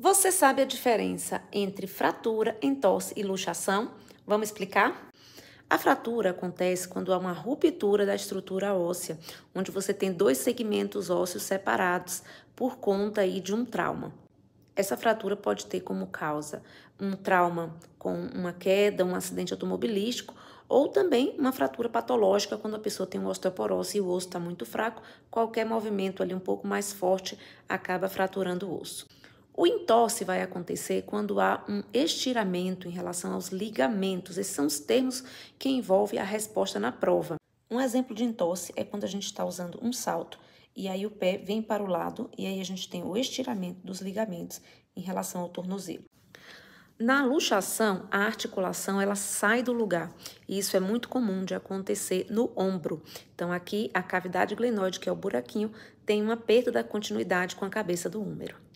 Você sabe a diferença entre fratura, entorse e luxação? Vamos explicar? A fratura acontece quando há uma ruptura da estrutura óssea, onde você tem dois segmentos ósseos separados por conta aí de um trauma. Essa fratura pode ter como causa um trauma com uma queda, um acidente automobilístico ou também uma fratura patológica quando a pessoa tem osteoporose e o osso está muito fraco, qualquer movimento ali um pouco mais forte acaba fraturando o osso. O entorse vai acontecer quando há um estiramento em relação aos ligamentos. Esses são os termos que envolvem a resposta na prova. Um exemplo de entorse é quando a gente está usando um salto e aí o pé vem para o lado e aí a gente tem o estiramento dos ligamentos em relação ao tornozelo. Na luxação, a articulação ela sai do lugar e isso é muito comum de acontecer no ombro. Então aqui a cavidade glenoide, que é o buraquinho, tem uma perda da continuidade com a cabeça do húmero.